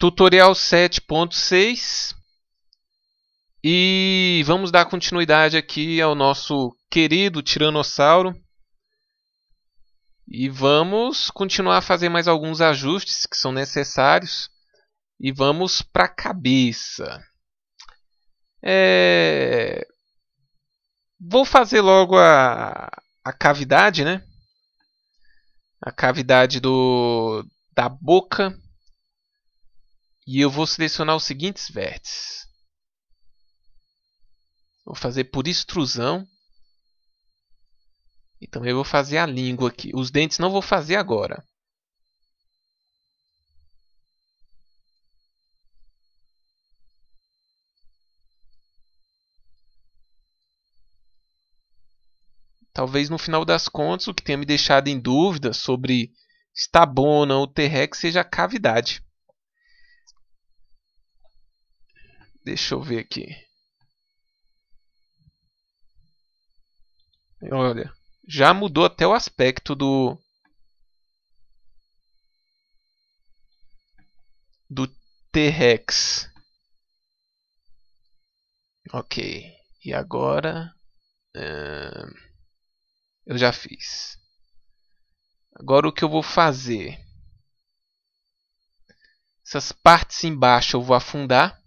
Tutorial 7.6 e vamos dar continuidade aqui ao nosso querido Tiranossauro. E vamos continuar a fazer mais alguns ajustes que são necessários. E vamos para a cabeça. É... Vou fazer logo a, a cavidade, né? A cavidade do, da boca e eu vou selecionar os seguintes vértices. Vou fazer por extrusão. E também vou fazer a língua aqui. Os dentes não vou fazer agora. Talvez no final das contas o que tenha me deixado em dúvida sobre está bom ou não o T-Rex seja a cavidade. Deixa eu ver aqui. Olha, já mudou até o aspecto do do T-Rex. Ok, e agora eu já fiz. Agora o que eu vou fazer? Essas partes embaixo eu vou afundar.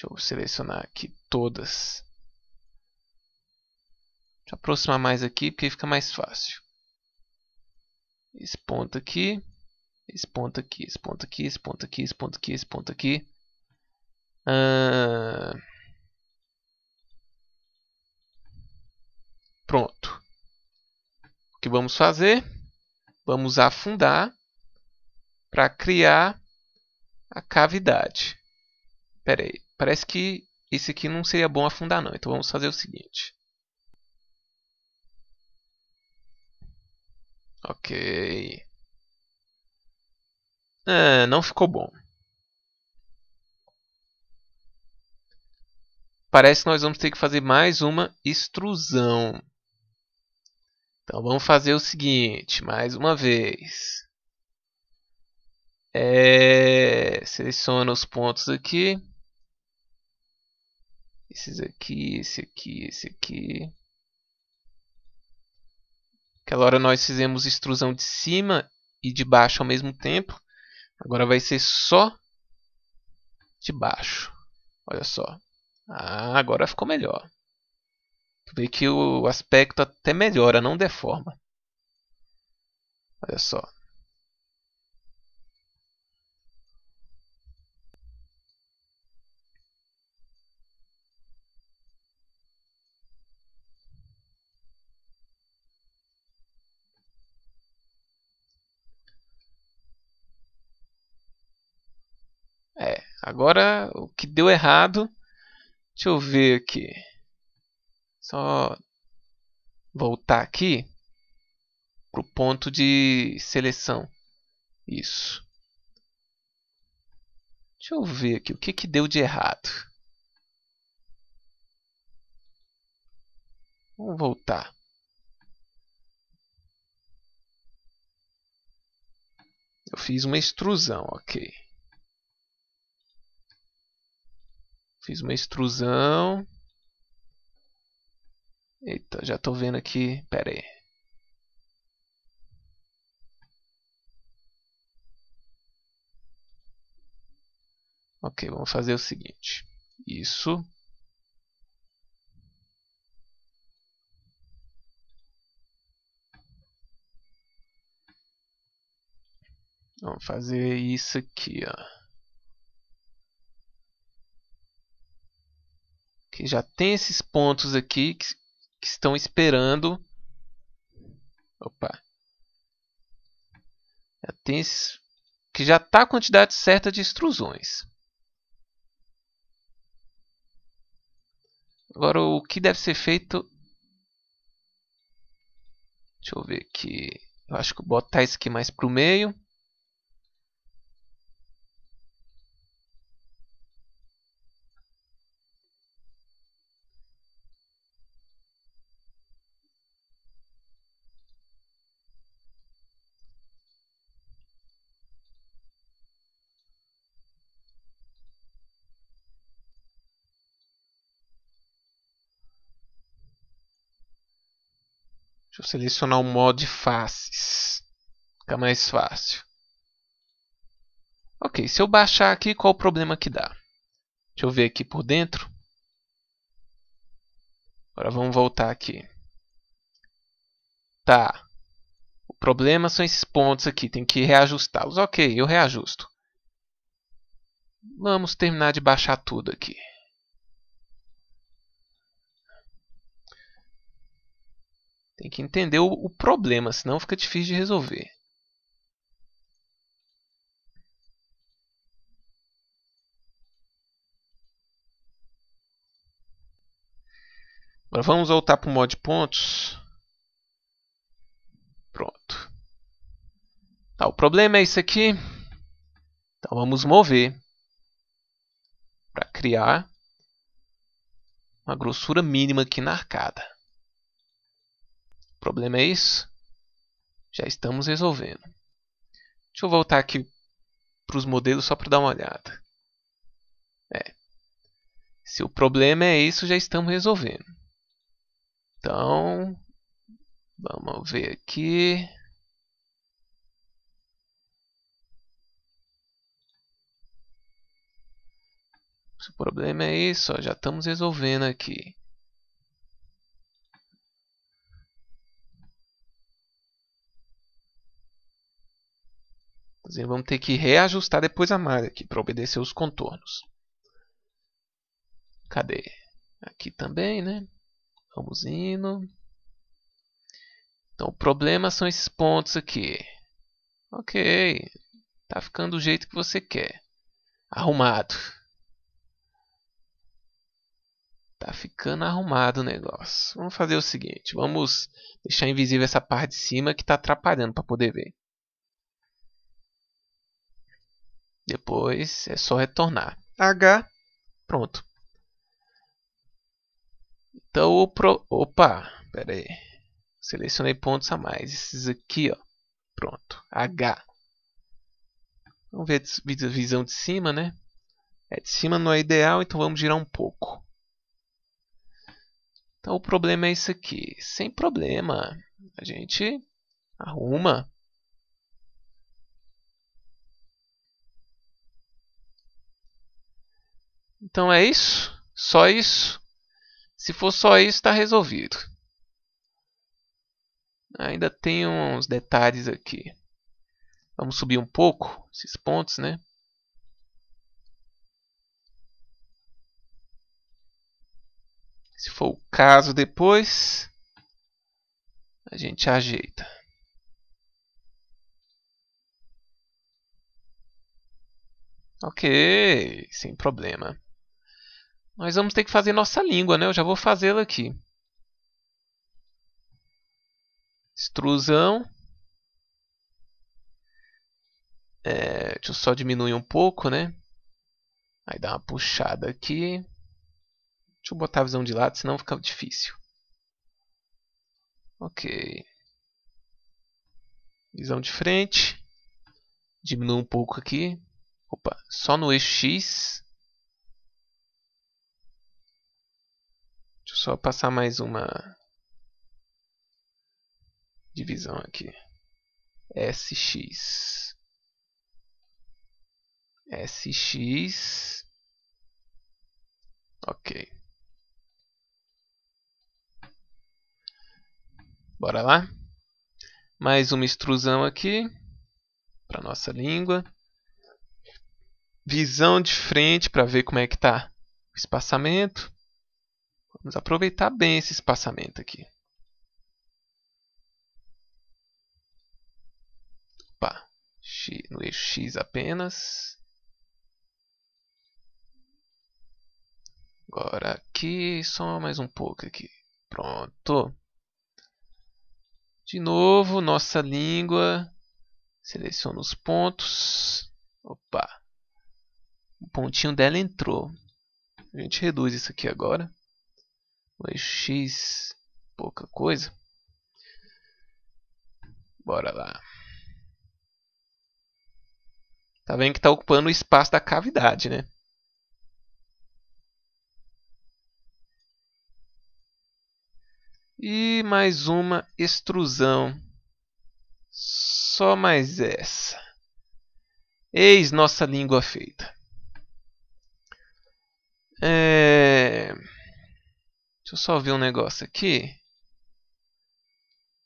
Deixa eu selecionar aqui todas. Deixa eu aproximar mais aqui porque fica mais fácil. Esse ponto aqui, esse ponto aqui, esse ponto aqui, esse ponto aqui, esse ponto aqui, esse ponto aqui. Pronto. O que vamos fazer? Vamos afundar para criar a cavidade. Espera aí. Parece que esse aqui não seria bom afundar não, então vamos fazer o seguinte. Ok. É, não ficou bom. Parece que nós vamos ter que fazer mais uma extrusão. Então vamos fazer o seguinte, mais uma vez. É, seleciona os pontos aqui. Esses aqui, esse aqui, esse aqui. Aquela hora nós fizemos extrusão de cima e de baixo ao mesmo tempo. Agora vai ser só de baixo. Olha só. Ah, agora ficou melhor. vê que o aspecto até melhora, não deforma. Olha só. Agora o que deu errado. Deixa eu ver aqui. Só voltar aqui para o ponto de seleção. Isso. Deixa eu ver aqui o que, que deu de errado. Vamos voltar. Eu fiz uma extrusão, ok. Fiz uma extrusão. Eita, já estou vendo aqui. Pera aí. Ok, vamos fazer o seguinte. Isso. Vamos fazer isso aqui, ó. que já tem esses pontos aqui que, que estão esperando. Opa. Já tem esses, que já está a quantidade certa de extrusões. Agora o que deve ser feito... Deixa eu ver aqui. Eu acho que vou botar isso aqui mais para o meio. Deixa eu selecionar o modo faces. Fica mais fácil. Ok, se eu baixar aqui, qual o problema que dá? Deixa eu ver aqui por dentro. Agora vamos voltar aqui. Tá. O problema são esses pontos aqui, tem que reajustá-los. Ok, eu reajusto. Vamos terminar de baixar tudo aqui. Tem que entender o, o problema, senão fica difícil de resolver. Agora vamos voltar para o mod pontos. Pronto. Tá, o problema é isso aqui. Então vamos mover para criar uma grossura mínima aqui na arcada. O problema é isso? Já estamos resolvendo. Deixa eu voltar aqui para os modelos só para dar uma olhada. É. Se o problema é isso, já estamos resolvendo. Então, vamos ver aqui. Se o problema é isso, ó, já estamos resolvendo aqui. Assim, vamos ter que reajustar depois a malha aqui para obedecer os contornos. Cadê? Aqui também, né? Vamos indo. Então, o problema são esses pontos aqui. Ok. Tá ficando do jeito que você quer. Arrumado. Tá ficando arrumado o negócio. Vamos fazer o seguinte. Vamos deixar invisível essa parte de cima que está atrapalhando para poder ver. Depois é só retornar. H, pronto. Então, o pro... opa, pera aí. Selecionei pontos a mais. Esses aqui, ó. Pronto. H. Vamos ver a visão de cima, né? É, de cima não é ideal, então vamos girar um pouco. Então o problema é isso aqui. Sem problema. A gente arruma. Então é isso? Só isso? Se for só isso, está resolvido. Ainda tem uns detalhes aqui. Vamos subir um pouco esses pontos, né? Se for o caso depois, a gente ajeita. Ok, sem problema. Nós vamos ter que fazer nossa língua, né? Eu já vou fazê-la aqui. Extrusão. É, deixa eu só diminuir um pouco, né? Aí dá uma puxada aqui. Deixa eu botar a visão de lado, senão fica difícil. Ok. Visão de frente. Diminui um pouco aqui. Opa, só no eixo X. Deixa eu só passar mais uma divisão aqui. SX. SX. Ok. Bora lá? Mais uma extrusão aqui para nossa língua. Visão de frente para ver como é que tá o espaçamento. Vamos aproveitar bem esse espaçamento aqui. Opa, no eixo X apenas. Agora aqui, só mais um pouco aqui. Pronto. De novo, nossa língua. Seleciona os pontos. Opa. O pontinho dela entrou. A gente reduz isso aqui agora. 2x, pouca coisa. Bora lá. Tá vendo que está ocupando o espaço da cavidade, né? E mais uma extrusão. Só mais essa. Eis nossa língua feita. É... Deixa eu só ver um negócio aqui.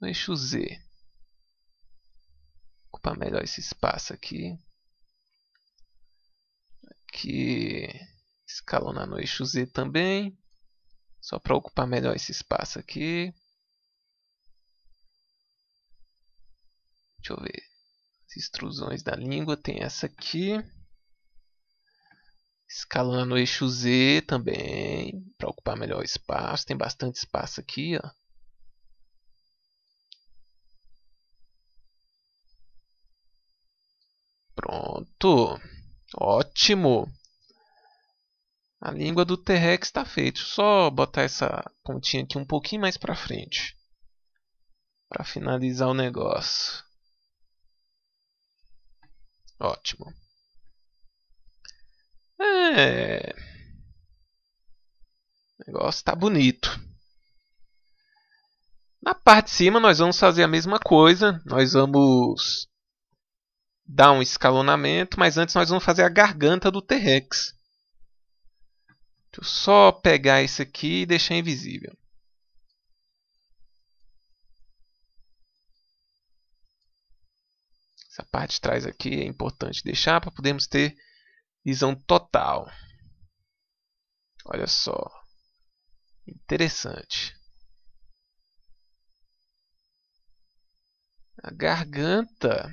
No eixo Z. Ocupar melhor esse espaço aqui. Aqui. Escalonar no eixo Z também. Só para ocupar melhor esse espaço aqui. Deixa eu ver. As extrusões da língua. Tem essa aqui. Escalando o eixo Z também, para ocupar melhor o espaço. Tem bastante espaço aqui, ó. Pronto. Ótimo. A língua do T-Rex está feita. Só botar essa pontinha aqui um pouquinho mais para frente. Para finalizar o negócio. Ótimo. É. O negócio tá bonito. Na parte de cima nós vamos fazer a mesma coisa. Nós vamos dar um escalonamento, mas antes nós vamos fazer a garganta do T-Rex. Deixa eu só pegar isso aqui e deixar invisível. Essa parte de trás aqui é importante deixar para podermos ter Visão total. Olha só. Interessante. A garganta.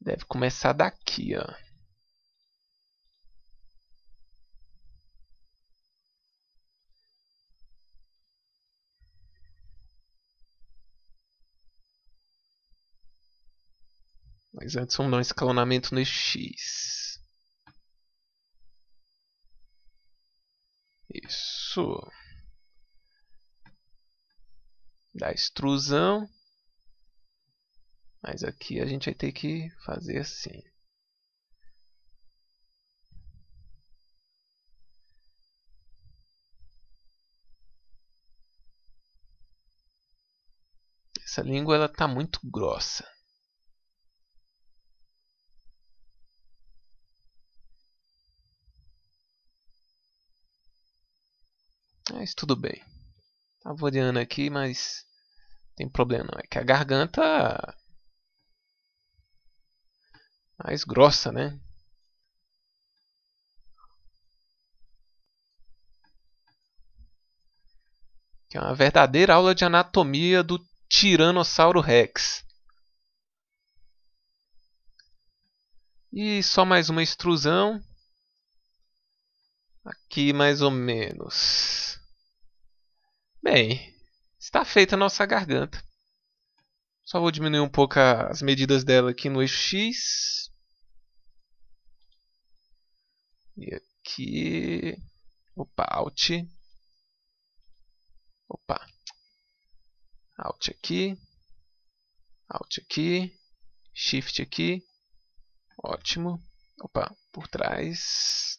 Deve começar daqui, ó. Mas antes vamos dar um escalonamento no X. Isso. Da extrusão. Mas aqui a gente vai ter que fazer assim. Essa língua ela tá muito grossa. Mas tudo bem. Avoriando aqui, mas tem problema não. É que a garganta mais grossa, né? Que é uma verdadeira aula de anatomia do Tiranossauro Rex. E só mais uma extrusão. Aqui mais ou menos. Bem, está feita a nossa garganta. Só vou diminuir um pouco as medidas dela aqui no eixo X. E aqui... Opa, Alt. Opa. Alt aqui. Alt aqui. Shift aqui. Ótimo. Opa, por trás.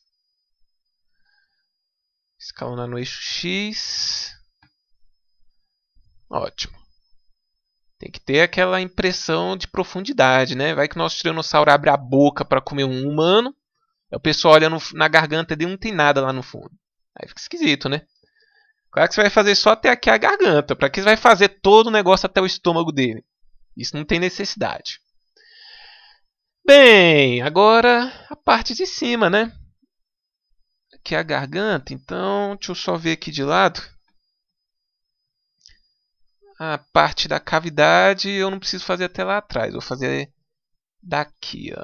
Escalonar no eixo X. Ótimo. Tem que ter aquela impressão de profundidade, né? Vai que o nosso tiranossauro abre a boca para comer um humano, aí o pessoal olha no, na garganta dele não tem nada lá no fundo. Aí fica esquisito, né? Claro que você vai fazer só até aqui a garganta, para que você vai fazer todo o negócio até o estômago dele. Isso não tem necessidade. Bem, agora a parte de cima, né? Aqui a garganta, então deixa eu só ver aqui de lado a parte da cavidade eu não preciso fazer até lá atrás. Vou fazer daqui, ó.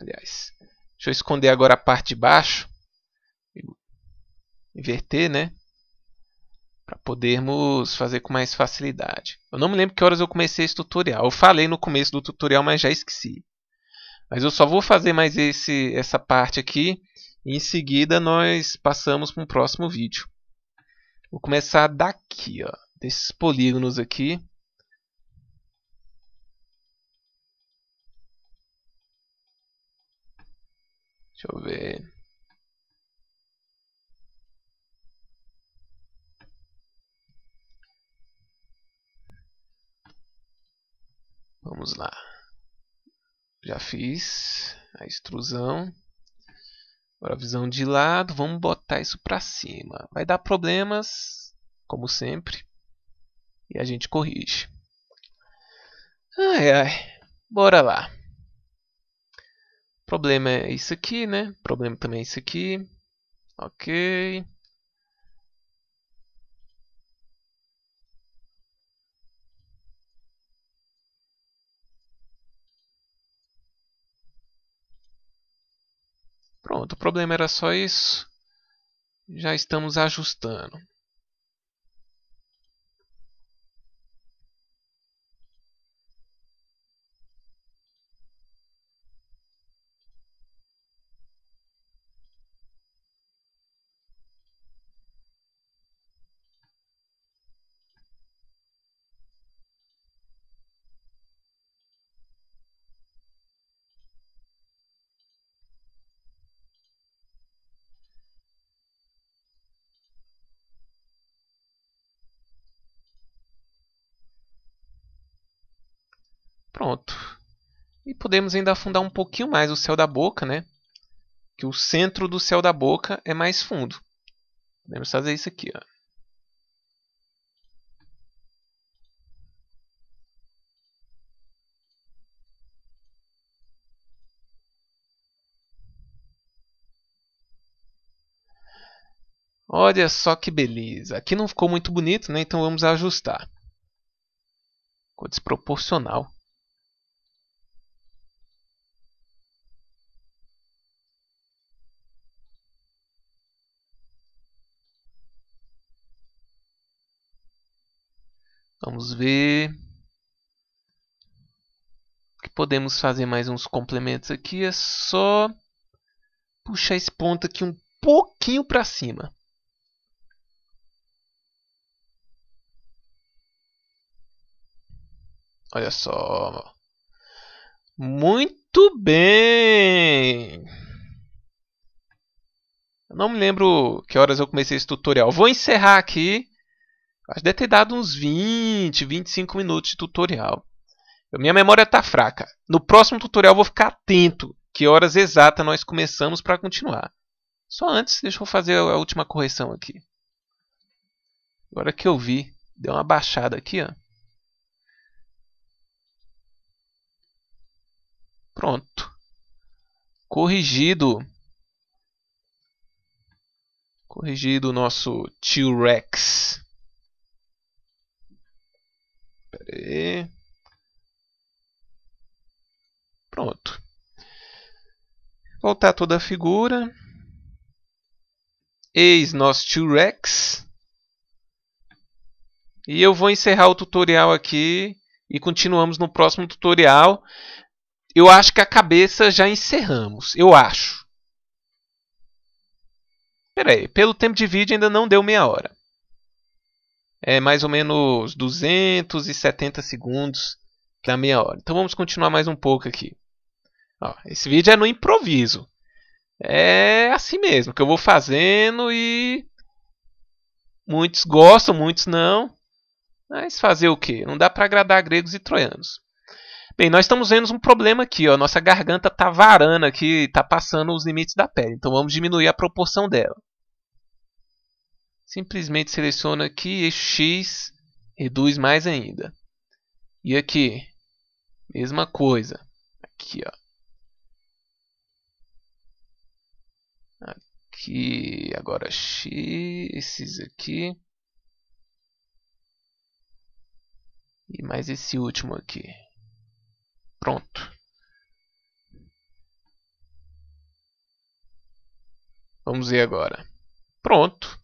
Aliás, deixa eu esconder agora a parte de baixo. Inverter, né? Para podermos fazer com mais facilidade. Eu não me lembro que horas eu comecei esse tutorial. Eu falei no começo do tutorial, mas já esqueci. Mas eu só vou fazer mais esse, essa parte aqui em seguida nós passamos para um próximo vídeo. Vou começar daqui, ó, desses polígonos aqui. Deixa eu ver. Vamos lá. Já fiz a extrusão. Agora a visão de lado, vamos botar isso para cima. Vai dar problemas, como sempre, e a gente corrige. Ai, ai, bora lá. Problema é isso aqui, né? Problema também é isso aqui. Ok. Pronto, o problema era só isso. Já estamos ajustando. Pronto. E podemos ainda afundar um pouquinho mais o céu da boca, né? Que o centro do céu da boca é mais fundo. Podemos fazer isso aqui, ó. Olha só que beleza. Aqui não ficou muito bonito, né? Então vamos ajustar. Ficou desproporcional. Vamos ver. Que podemos fazer mais uns complementos aqui. É só puxar esse ponto aqui um pouquinho para cima. Olha só. Muito bem! Eu não me lembro que horas eu comecei esse tutorial. Vou encerrar aqui. Acho que deve ter dado uns 20, 25 minutos de tutorial. Minha memória está fraca. No próximo tutorial vou ficar atento que horas exatas nós começamos para continuar. Só antes, deixa eu fazer a última correção aqui. Agora que eu vi, deu uma baixada aqui, ó. Pronto. Corrigido. Corrigido o nosso T-Rex aí. Pronto. Voltar toda a figura. Eis nosso T-Rex. E eu vou encerrar o tutorial aqui e continuamos no próximo tutorial. Eu acho que a cabeça já encerramos, eu acho. Pera aí, pelo tempo de vídeo ainda não deu meia hora é mais ou menos 270 segundos da meia hora. Então vamos continuar mais um pouco aqui. Ó, esse vídeo é no improviso. É assim mesmo, que eu vou fazendo e muitos gostam, muitos não. Mas fazer o quê? Não dá para agradar gregos e troianos. Bem, nós estamos vendo um problema aqui, ó. Nossa garganta está varando aqui, está passando os limites da pele. Então vamos diminuir a proporção dela simplesmente seleciona aqui e x reduz mais ainda. E aqui, mesma coisa. Aqui, ó. Aqui, agora x, esses aqui. E mais esse último aqui. Pronto. Vamos ver agora. Pronto.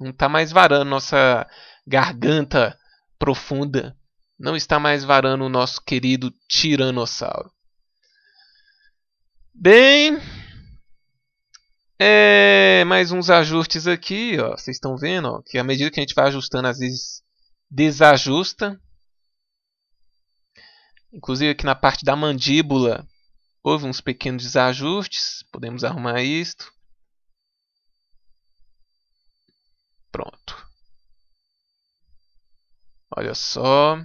Não está mais varando nossa garganta profunda. Não está mais varando o nosso querido tiranossauro. Bem, é, mais uns ajustes aqui, ó. Vocês estão vendo, ó, que à medida que a gente vai ajustando, às vezes desajusta. Inclusive aqui na parte da mandíbula houve uns pequenos desajustes. Podemos arrumar isto. Pronto. Olha só.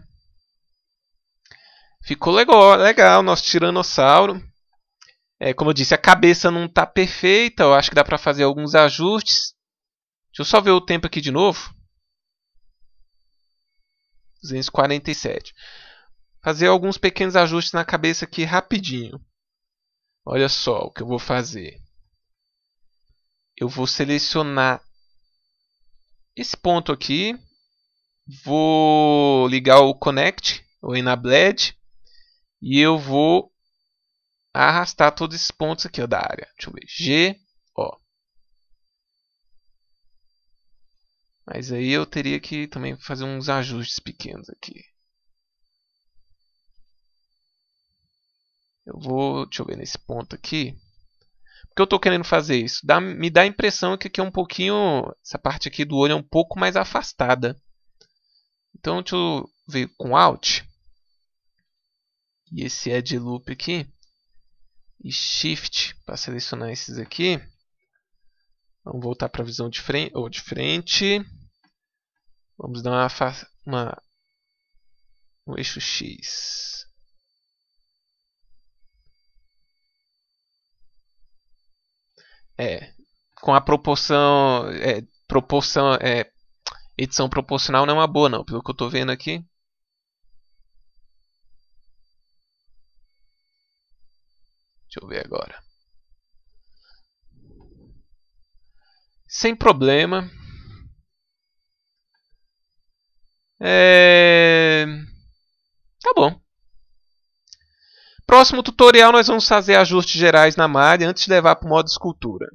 Ficou legal, legal o nosso tiranossauro. É, como eu disse, a cabeça não está perfeita. Eu acho que dá para fazer alguns ajustes. Deixa eu só ver o tempo aqui de novo. 247. Fazer alguns pequenos ajustes na cabeça aqui rapidinho. Olha só o que eu vou fazer. Eu vou selecionar esse ponto aqui, vou ligar o connect, o enabled, e eu vou arrastar todos esses pontos aqui ó, da área. Deixa eu ver, G, ó. Mas aí eu teria que também fazer uns ajustes pequenos aqui. Eu vou, deixa eu ver nesse ponto aqui que eu estou querendo fazer isso? Dá, me dá a impressão que aqui é um pouquinho. Essa parte aqui do olho é um pouco mais afastada. Então deixa eu ver com Alt. E esse Edge Loop aqui. E Shift para selecionar esses aqui. Vamos voltar para a visão de frente, ou de frente. Vamos dar uma, uma um eixo X. é, com a proporção. É, proporção é, edição proporcional não é uma boa, não, pelo que eu estou vendo aqui. Deixa eu ver agora. Sem problema. É... Tá bom. Próximo tutorial nós vamos fazer ajustes gerais na malha antes de levar para o modo escultura.